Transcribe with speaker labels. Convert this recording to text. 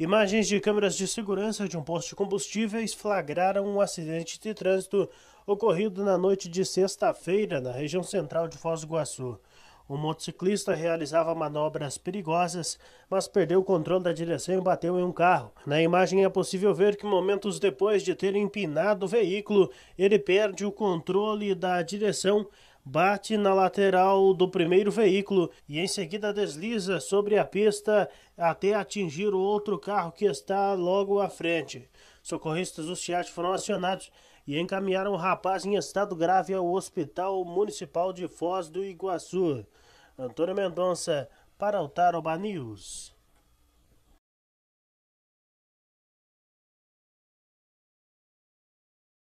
Speaker 1: Imagens de câmeras de segurança de um posto de combustíveis flagraram um acidente de trânsito ocorrido na noite de sexta-feira na região central de Foz do Iguaçu. O motociclista realizava manobras perigosas, mas perdeu o controle da direção e bateu em um carro. Na imagem é possível ver que momentos depois de ter empinado o veículo, ele perde o controle da direção bate na lateral do primeiro veículo e em seguida desliza sobre a pista até atingir o outro carro que está logo à frente. Socorristas do SIAT foram acionados e encaminharam o rapaz em estado grave ao Hospital Municipal de Foz do Iguaçu. Antônio Mendonça, para o Taroba News.